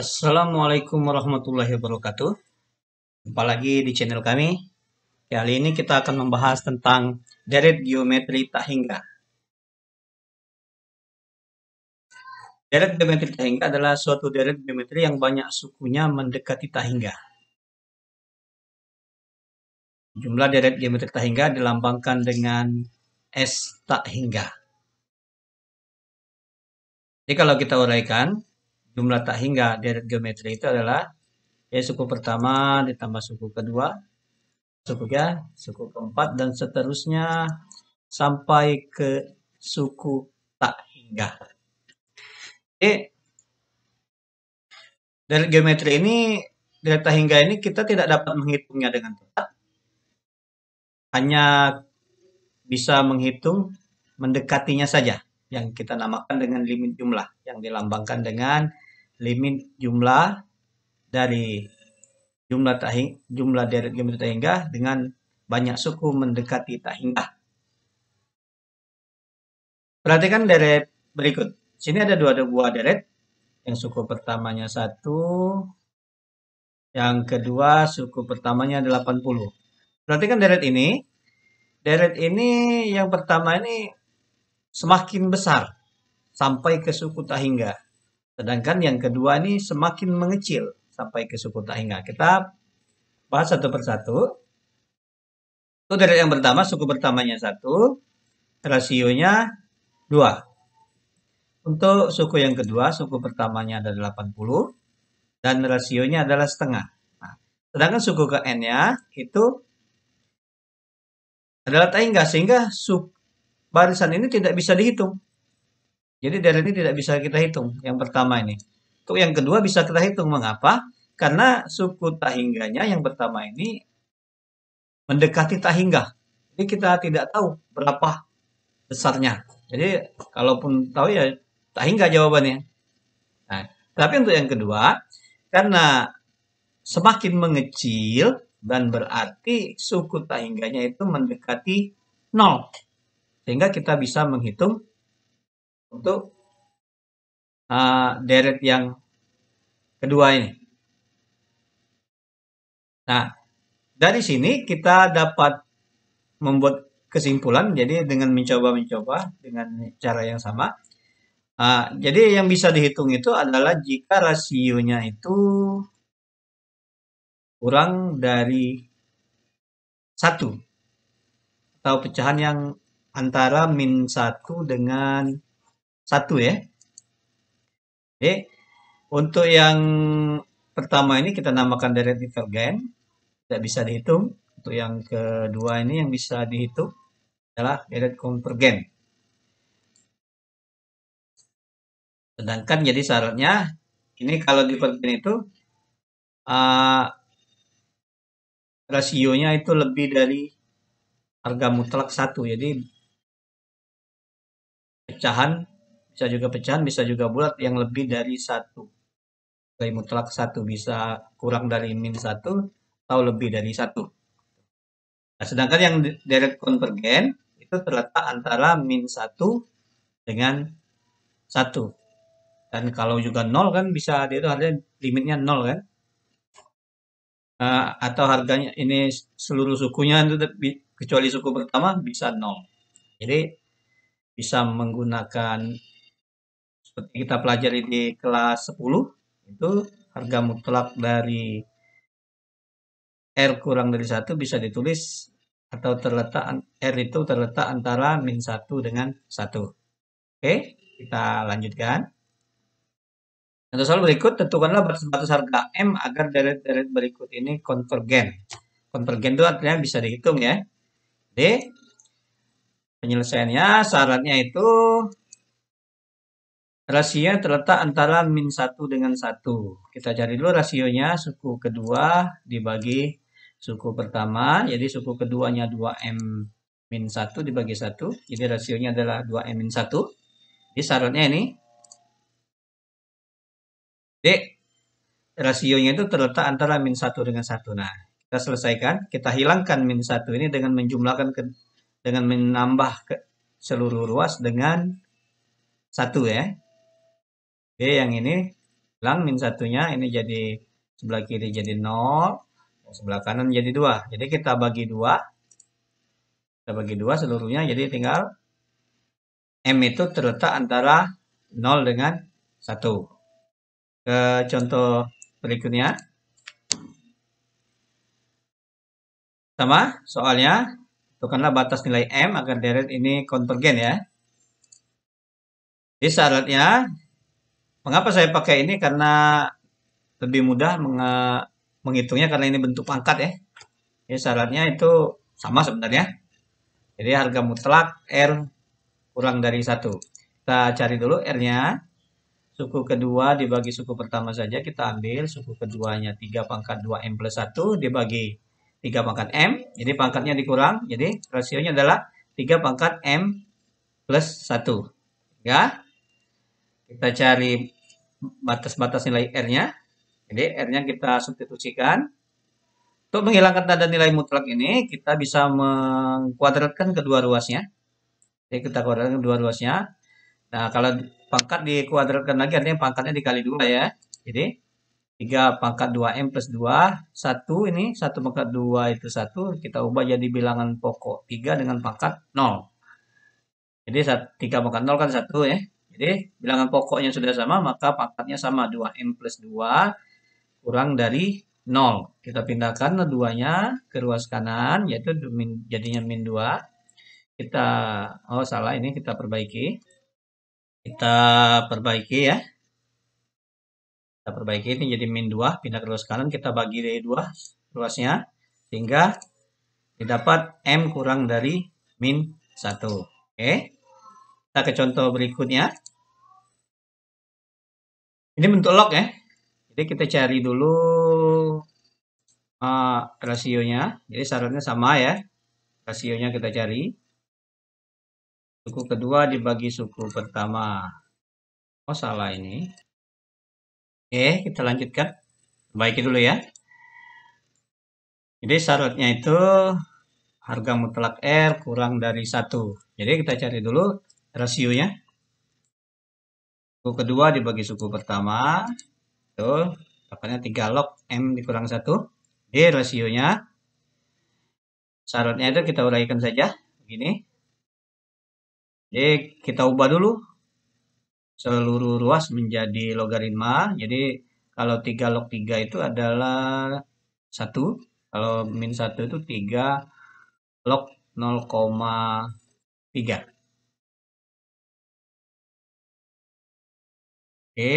Assalamualaikum warahmatullahi wabarakatuh. Jumpa lagi di channel kami. Ya, kali ini kita akan membahas tentang deret geometri tak hingga. Deret geometri tak hingga adalah suatu deret geometri yang banyak sukunya mendekati tak hingga. Jumlah deret geometri tak hingga dilambangkan dengan S tak hingga. Jadi kalau kita uraikan, jumlah tak hingga deret geometri itu adalah ya suku pertama ditambah suku kedua, suku ya, suku keempat dan seterusnya sampai ke suku tak hingga. E, dari geometri ini deret tak hingga ini kita tidak dapat menghitungnya dengan tepat. Hanya bisa menghitung mendekatinya saja yang kita namakan dengan limit jumlah yang dilambangkan dengan limit jumlah dari jumlah tahing, jumlah deret geometri tahinggah dengan banyak suku mendekati tahinggah. Perhatikan deret berikut. Sini ada dua buah deret. Yang suku pertamanya satu, yang kedua suku pertamanya 80. Perhatikan deret ini. Deret ini yang pertama ini semakin besar sampai ke suku Tahingga. Sedangkan yang kedua ini semakin mengecil sampai ke suku Tahingga. Kita bahas satu persatu. Itu dari yang pertama, suku pertamanya satu, rasionya dua. Untuk suku yang kedua, suku pertamanya ada 80 dan rasionya adalah setengah. Nah, sedangkan suku ke N-nya itu adalah Tahingga, sehingga suku barisan ini tidak bisa dihitung. Jadi dari ini tidak bisa kita hitung yang pertama ini. Untuk yang kedua bisa kita hitung mengapa? Karena suku Tahingganya yang pertama ini mendekati Tahingga. Jadi kita tidak tahu berapa besarnya. Jadi kalaupun tahu ya Tahingga jawabannya. Nah, tapi untuk yang kedua, karena semakin mengecil dan berarti suku Tahingganya itu mendekati nol sehingga kita bisa menghitung untuk uh, deret yang kedua ini. Nah, dari sini kita dapat membuat kesimpulan, jadi dengan mencoba-mencoba dengan cara yang sama. Uh, jadi yang bisa dihitung itu adalah jika rasionya itu kurang dari satu atau pecahan yang antara min 1 dengan 1 ya. Oke, untuk yang pertama ini kita namakan deret divergen, tidak bisa dihitung. Untuk yang kedua ini yang bisa dihitung adalah deret konvergen. Sedangkan jadi syaratnya ini kalau divergen itu uh, ah, rasionya itu lebih dari harga mutlak satu jadi pecahan, bisa juga pecahan, bisa juga bulat yang lebih dari satu. Dari mutlak satu bisa kurang dari min satu atau lebih dari satu. Nah, sedangkan yang direct konvergen itu terletak antara min satu dengan satu. Dan kalau juga nol kan bisa itu harga limitnya nol kan. Uh, atau harganya ini seluruh sukunya itu kecuali suku pertama bisa nol. Jadi bisa menggunakan seperti kita pelajari di kelas 10 itu harga mutlak dari R kurang dari satu bisa ditulis atau terletak R itu terletak antara min 1 dengan 1. Oke, kita lanjutkan. Untuk soal berikut, tentukanlah batas-batas harga M agar deret-deret berikut ini konvergen. Konvergen itu artinya bisa dihitung ya. D Penyelesaiannya syaratnya itu rasio terletak antara min 1 dengan 1. Kita cari dulu rasionya suku kedua dibagi suku pertama. Jadi suku keduanya 2M min 1 dibagi 1. Jadi rasionya adalah 2M min 1. Jadi syaratnya ini. D. Rasionya itu terletak antara min 1 dengan 1. Nah, kita selesaikan. Kita hilangkan min 1 ini dengan menjumlahkan ke dengan menambah ke seluruh ruas dengan satu ya. Oke, yang ini lang min satunya, ini jadi sebelah kiri jadi nol sebelah kanan jadi dua Jadi kita bagi dua kita bagi dua seluruhnya, jadi tinggal M itu terletak antara nol dengan satu Ke contoh berikutnya. Sama soalnya Tentukanlah batas nilai M agar deret ini konvergen ya. ini syaratnya, mengapa saya pakai ini? Karena lebih mudah menghitungnya karena ini bentuk pangkat ya. ini syaratnya itu sama sebenarnya. Jadi harga mutlak R kurang dari satu. Kita cari dulu R-nya. Suku kedua dibagi suku pertama saja. Kita ambil suku keduanya 3 pangkat 2M plus 1 dibagi 3 pangkat M. Jadi pangkatnya dikurang. Jadi rasionya adalah 3 pangkat M plus 1. Ya. Kita cari batas-batas nilai R-nya. Jadi R-nya kita substitusikan. Untuk menghilangkan tanda nilai mutlak ini, kita bisa mengkuadratkan kedua ruasnya. Jadi kita kuadratkan kedua ruasnya. Nah, kalau pangkat dikuadratkan lagi, artinya pangkatnya dikali dua ya. Jadi 3 pangkat 2M plus 2, 1 ini 1 pangkat 2 itu 1, kita ubah jadi bilangan pokok 3 dengan pangkat 0. Jadi 3 pangkat 0 kan 1 ya. Jadi bilangan pokoknya sudah sama, maka pangkatnya sama 2M plus 2 kurang dari 0. Kita pindahkan keduanya ke ruas kanan, yaitu min, jadinya min 2. Kita, oh salah ini kita perbaiki. Kita perbaiki ya. Kita perbaiki ini jadi min 2, pindah ke luas kanan, kita bagi dari 2 luasnya sehingga didapat M kurang dari min 1. Oke, kita ke contoh berikutnya. Ini bentuk log ya, jadi kita cari dulu uh, rasionya, jadi syaratnya sama ya, rasionya kita cari. Suku kedua dibagi suku pertama. Oh salah ini. Oke, kita lanjutkan. itu dulu ya. Jadi syaratnya itu harga mutlak R kurang dari satu. Jadi kita cari dulu rasionya. Suku kedua dibagi suku pertama. Itu dapatnya 3 log M dikurang satu. Jadi rasionya. Syaratnya itu kita uraikan saja. Begini. Jadi kita ubah dulu seluruh ruas menjadi logaritma. Jadi kalau 3 log 3 itu adalah 1. Kalau min 1 itu 3 log 0,3. Oke,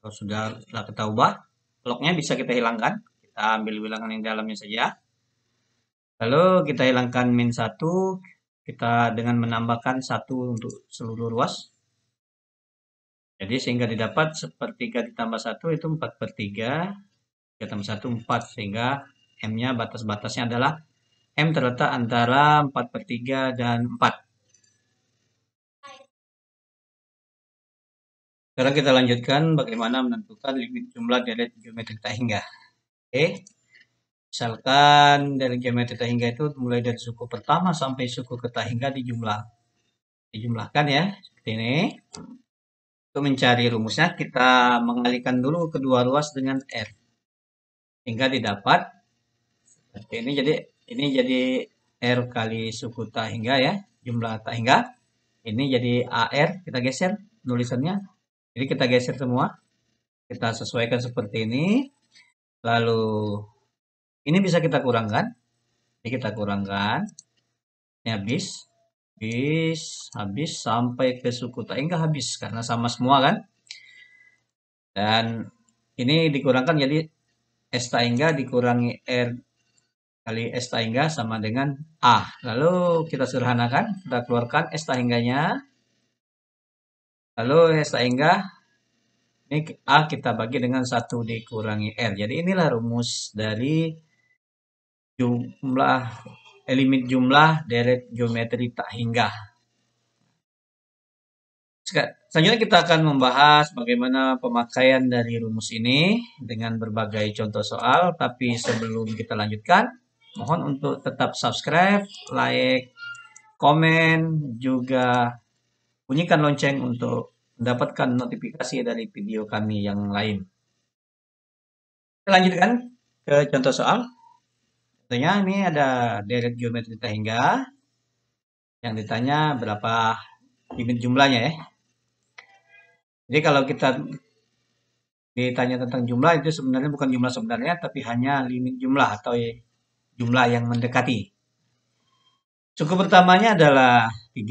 kalau sudah kita ubah, lognya bisa kita hilangkan. Kita ambil bilangan yang dalamnya saja. Lalu kita hilangkan min 1, kita dengan menambahkan 1 untuk seluruh ruas. Jadi sehingga didapat sepertiga ditambah satu itu 4 per 3. 3 satu 1 sehingga M-nya batas-batasnya adalah M terletak antara 4 per 3 dan 4. Sekarang kita lanjutkan bagaimana menentukan limit jumlah dari geometri tak hingga. Oke. Misalkan dari geometri tak hingga itu mulai dari suku pertama sampai suku ketahingga hingga dijumlah. Dijumlahkan ya, seperti ini. Untuk mencari rumusnya, kita mengalihkan dulu kedua ruas dengan R. Hingga didapat seperti ini. Jadi ini jadi R kali suku tak hingga ya. Jumlah tak hingga. Ini jadi AR. Kita geser tulisannya. Jadi kita geser semua. Kita sesuaikan seperti ini. Lalu ini bisa kita kurangkan. Ini kita kurangkan. Ini habis habis habis sampai ke suku tak enggak habis karena sama semua kan dan ini dikurangkan jadi S taingga dikurangi R kali S taingga sama dengan A lalu kita sederhanakan kita keluarkan S taingganya lalu S taingga ini A kita bagi dengan satu dikurangi R jadi inilah rumus dari jumlah limit jumlah deret geometri tak hingga. Selanjutnya kita akan membahas bagaimana pemakaian dari rumus ini dengan berbagai contoh soal. Tapi sebelum kita lanjutkan, mohon untuk tetap subscribe, like, komen, juga bunyikan lonceng untuk mendapatkan notifikasi dari video kami yang lain. Kita lanjutkan ke contoh soal. Contohnya ini ada deret geometri hingga yang ditanya berapa limit jumlahnya ya. Jadi kalau kita ditanya tentang jumlah itu sebenarnya bukan jumlah sebenarnya tapi hanya limit jumlah atau jumlah yang mendekati. Suku pertamanya adalah 3,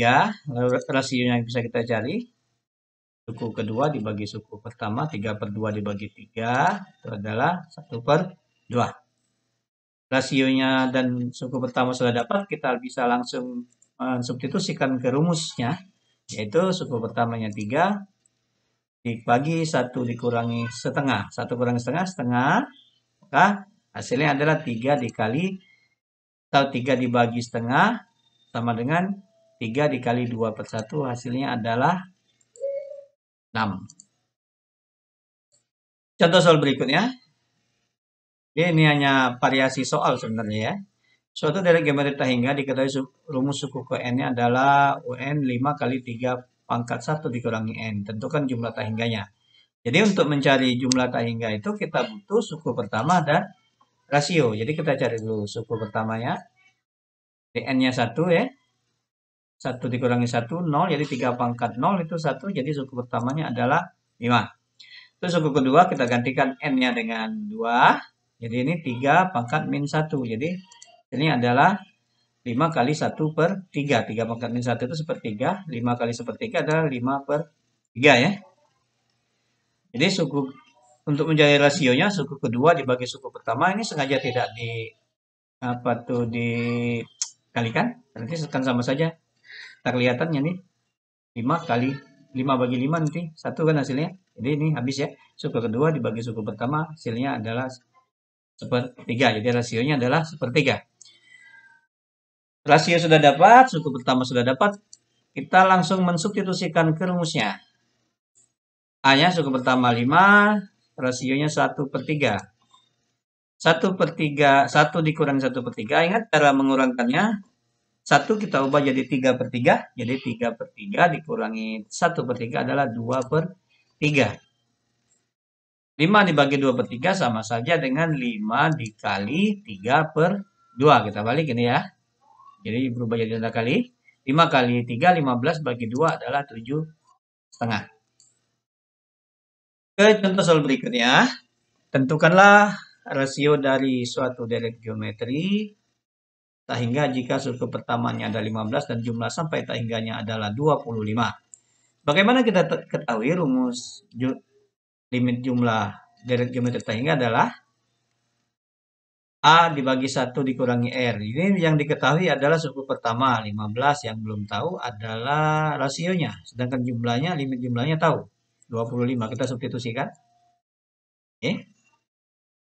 lalu rasionya yang bisa kita cari. Suku kedua dibagi suku pertama, 3 per 2 dibagi 3, itu adalah 1 per 2 rasionya dan suku pertama sudah dapat, kita bisa langsung eh, substitusikan ke rumusnya, yaitu suku pertamanya 3, dibagi 1 dikurangi setengah, 1 kurangi setengah, setengah, maka hasilnya adalah 3 dikali atau 3 dibagi setengah sama dengan 3 dikali 2 per 1 hasilnya adalah 6. Contoh soal berikutnya. Dia ini hanya variasi soal sebenarnya ya. Suatu dari geometri hingga diketahui rumus suku ke N-nya adalah UN 5 kali 3 pangkat 1 dikurangi N. Tentukan jumlah tahingganya. Jadi untuk mencari jumlah tahingga itu kita butuh suku pertama dan rasio. Jadi kita cari dulu suku pertamanya. N-nya 1 ya. 1 dikurangi 1, 0. Jadi 3 pangkat 0 itu 1. Jadi suku pertamanya adalah 5. Terus suku kedua kita gantikan N-nya dengan 2. Jadi ini 3 pangkat min 1. Jadi ini adalah 5 kali 1 per 3. 3 pangkat min 1 itu 3. 5 kali 3 adalah 5 per 3 ya. Jadi suku untuk menjadi rasionya suku kedua dibagi suku pertama ini sengaja tidak di apa tuh dikalikan. Nanti akan sama saja. Tak kelihatannya nih. 5 kali 5 bagi 5 nanti satu kan hasilnya. Jadi ini habis ya. Suku kedua dibagi suku pertama hasilnya adalah sepertiga. Jadi rasionya adalah sepertiga. Rasio sudah dapat, suku pertama sudah dapat. Kita langsung mensubstitusikan ke rumusnya. A-nya suku pertama 5, rasionya 1 per 3. 1 per 3, 1 dikurangi 1 per 3. Ingat cara mengurangkannya. 1 kita ubah jadi 3 per 3. Jadi 3 per 3 dikurangi 1 per 3 adalah 2 per 3. 5 dibagi 2 per 3 sama saja dengan 5 dikali 3 per 2. Kita balik ini ya. Jadi berubah jadi tanda kali. 5 kali 3, 15 bagi 2 adalah 7 setengah. Oke, contoh soal berikutnya. Tentukanlah rasio dari suatu derek geometri Sehingga jika suku pertamanya ada 15 dan jumlah sampai tak hingganya adalah 25. Bagaimana kita ketahui rumus limit jumlah deret geometri terhingga adalah A dibagi 1 dikurangi R. Ini yang diketahui adalah suku pertama, 15 yang belum tahu adalah rasionya. Sedangkan jumlahnya, limit jumlahnya tahu. 25, kita substitusikan. Oke. Okay.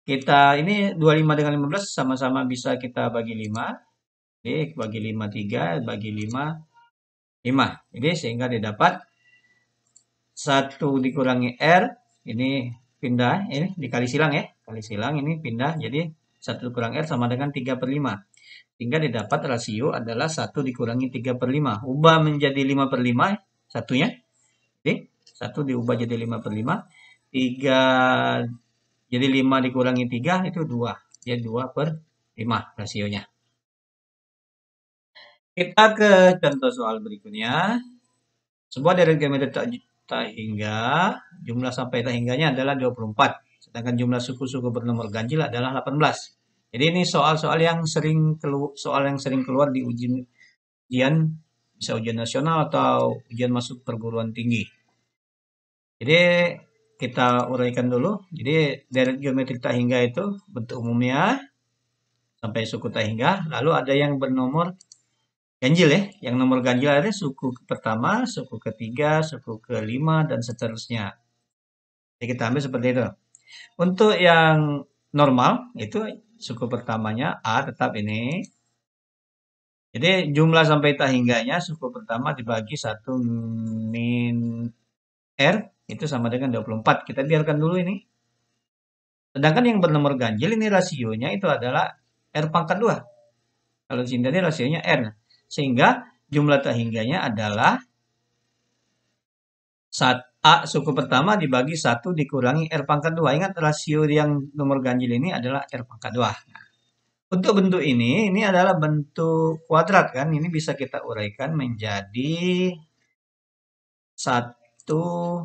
Kita ini 25 dengan 15 sama-sama bisa kita bagi 5. Oke, okay. bagi 5, 3, bagi 5, 5. Jadi sehingga didapat 1 dikurangi R ini pindah ini dikali silang ya kali silang ini pindah jadi 1 kurang R sama dengan 3 per 5 sehingga didapat rasio adalah 1 dikurangi 3 per 5 ubah menjadi 5 per 5 satunya jadi 1 diubah jadi 5 per 5 3 jadi 5 dikurangi 3 itu 2 jadi 2 per 5 rasionya kita ke contoh soal berikutnya sebuah dari geometri tak hingga jumlah sampai tak hingganya adalah 24 sedangkan jumlah suku-suku bernomor ganjil adalah 18 jadi ini soal-soal yang sering keluar soal yang sering keluar di ujian ujian bisa ujian nasional atau ujian masuk perguruan tinggi jadi kita uraikan dulu. Jadi deret geometri tak hingga itu bentuk umumnya sampai suku tak hingga. Lalu ada yang bernomor ganjil ya. Yang nomor ganjil ada suku pertama, suku ketiga, suku kelima, dan seterusnya. Jadi kita ambil seperti itu. Untuk yang normal, itu suku pertamanya A tetap ini. Jadi jumlah sampai tak hingganya suku pertama dibagi 1 min R, itu sama dengan 24. Kita biarkan dulu ini. Sedangkan yang bernomor ganjil ini rasionya itu adalah R pangkat 2. Kalau di sini rasionya R. Sehingga jumlah terhingganya adalah saat A suku pertama dibagi 1 dikurangi R pangkat 2. Ingat rasio yang nomor ganjil ini adalah R pangkat 2. Nah, untuk bentuk ini, ini adalah bentuk kuadrat kan. Ini bisa kita uraikan menjadi 1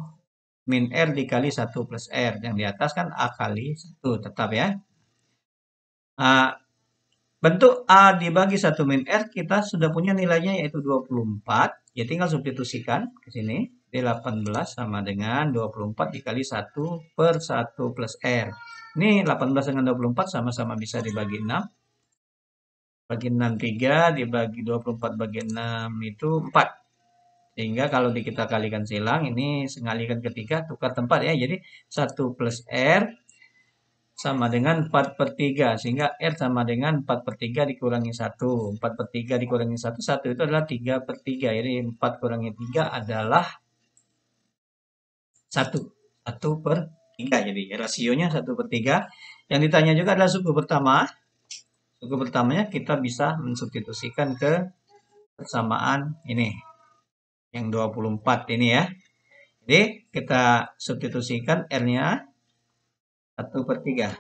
min R dikali 1 plus R. Yang di atas kan A kali 1 tetap ya. Nah, Bentuk A dibagi 1 min R kita sudah punya nilainya yaitu 24. Ya tinggal substitusikan ke sini. 18 sama dengan 24 dikali 1 per 1 plus R. Ini 18 dengan 24 sama-sama bisa dibagi 6. Bagi 6, 3. Dibagi 24 bagi 6 itu 4. Sehingga kalau kita kalikan silang, ini sengalikan ketiga tukar tempat ya. Jadi 1 plus R sama dengan 4 per 3. Sehingga R sama dengan 4 per 3 dikurangi 1. 4 per 3 dikurangi 1, 1 itu adalah 3 per 3. Jadi 4 kurangi 3 adalah 1. 1 per 3. Jadi rasionya 1 per 3. Yang ditanya juga adalah suku pertama. Suku pertamanya kita bisa mensubstitusikan ke persamaan ini. Yang 24 ini ya. Jadi kita substitusikan R-nya 1 per 3.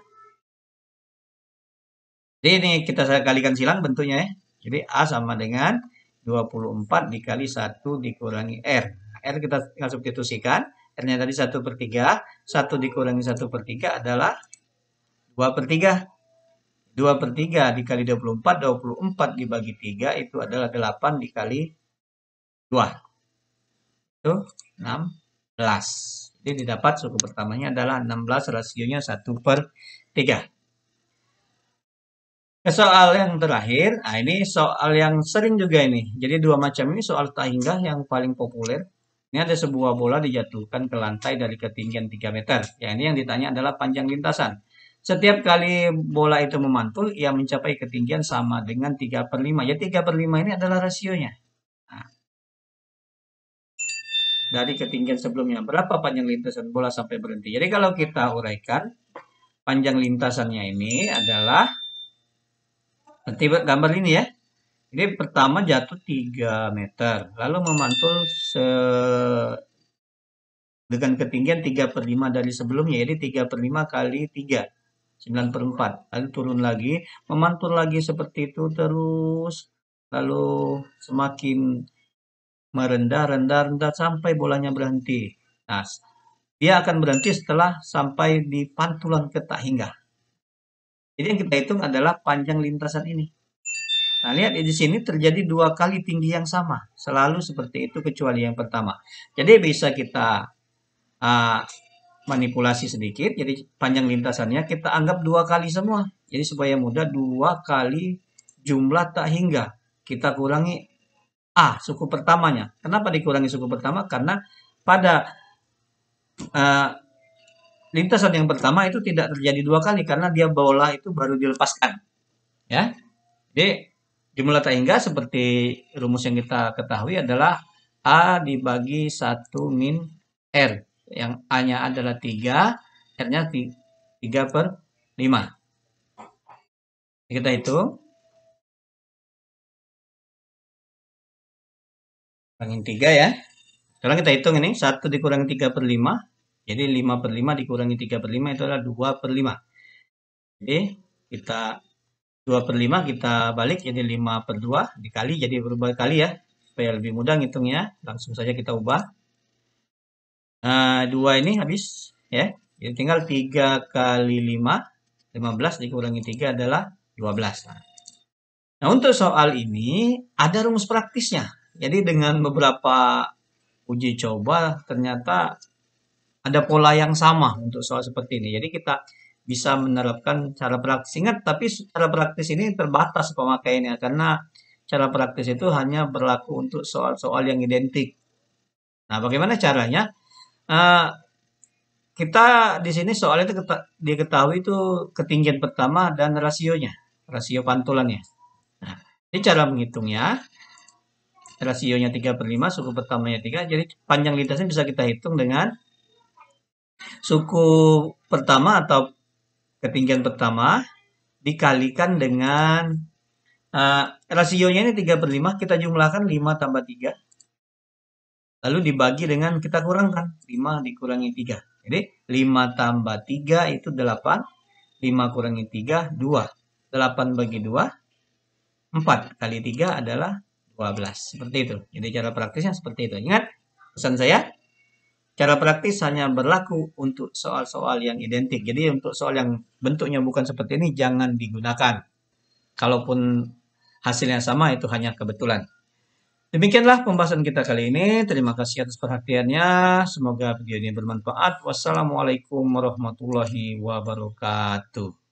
Jadi ini kita kalikan silang bentuknya ya. Jadi A sama dengan 24 dikali 1 dikurangi R. R kita tinggal substitusikan. R-nya tadi 1 per 3. 1 dikurangi 1 per 3 adalah 2 per 3. 2 per 3 dikali 24, 24 dibagi 3 itu adalah 8 dikali 2. Itu 16. Jadi didapat suku pertamanya adalah 16 rasionya 1 per 3. soal yang terakhir, nah ini soal yang sering juga ini. Jadi dua macam ini soal tak hingga yang paling populer. Ini ada sebuah bola dijatuhkan ke lantai dari ketinggian 3 meter. Ya, ini yang ditanya adalah panjang lintasan. Setiap kali bola itu memantul, ia mencapai ketinggian sama dengan 3 per 5. Ya, 3 per 5 ini adalah rasionya dari ketinggian sebelumnya. Berapa panjang lintasan bola sampai berhenti? Jadi kalau kita uraikan, panjang lintasannya ini adalah nanti gambar ini ya. Ini pertama jatuh 3 meter, lalu memantul se dengan ketinggian 3 per 5 dari sebelumnya, jadi 3 per 5 kali 3, 9 per 4. Lalu turun lagi, memantul lagi seperti itu terus, lalu semakin merendah, rendah, rendah sampai bolanya berhenti. Nah, dia akan berhenti setelah sampai di pantulan ketak hingga. Jadi yang kita hitung adalah panjang lintasan ini. Nah, lihat di sini terjadi dua kali tinggi yang sama. Selalu seperti itu kecuali yang pertama. Jadi bisa kita uh, manipulasi sedikit. Jadi panjang lintasannya kita anggap dua kali semua. Jadi supaya mudah dua kali jumlah tak hingga. Kita kurangi A, suku pertamanya. Kenapa dikurangi suku pertama? Karena pada uh, lintasan yang pertama itu tidak terjadi dua kali karena dia bola itu baru dilepaskan. Ya. Jadi jumlah hingga seperti rumus yang kita ketahui adalah A dibagi 1 min R. Yang A-nya adalah 3, R-nya 3 per 5. Kita hitung. kurangin 3 ya. Sekarang kita hitung ini, 1 dikurangi 3 per 5. Jadi 5 per 5 dikurangi 3 per 5 itu adalah 2 per 5. Jadi kita 2 per 5 kita balik jadi 5 per 2 dikali jadi berubah kali ya. Supaya lebih mudah ngitungnya, langsung saja kita ubah. Nah, 2 ini habis ya. Jadi tinggal 3 kali 5, 15 dikurangi 3 adalah 12. Nah, untuk soal ini ada rumus praktisnya. Jadi dengan beberapa uji coba ternyata ada pola yang sama untuk soal seperti ini. Jadi kita bisa menerapkan cara praktis. Ingat, tapi cara praktis ini terbatas pemakaiannya karena cara praktis itu hanya berlaku untuk soal-soal yang identik. Nah, bagaimana caranya? Uh, kita di sini soal itu diketahui itu ketinggian pertama dan rasionya, rasio pantulannya. Nah, ini cara menghitungnya rasionya 3 per 5, suku pertamanya 3. Jadi panjang lintasnya bisa kita hitung dengan suku pertama atau ketinggian pertama dikalikan dengan uh, rasionya ini 3 per 5, kita jumlahkan 5 tambah 3. Lalu dibagi dengan kita kurangkan, 5 dikurangi 3. Jadi 5 tambah 3 itu 8, 5 kurangi 3, 2. 8 bagi 2, 4 kali 3 adalah 12. Seperti itu. Jadi cara praktisnya seperti itu. Ingat, pesan saya, cara praktis hanya berlaku untuk soal-soal yang identik. Jadi untuk soal yang bentuknya bukan seperti ini, jangan digunakan. Kalaupun hasilnya sama, itu hanya kebetulan. Demikianlah pembahasan kita kali ini. Terima kasih atas perhatiannya. Semoga video ini bermanfaat. Wassalamualaikum warahmatullahi wabarakatuh.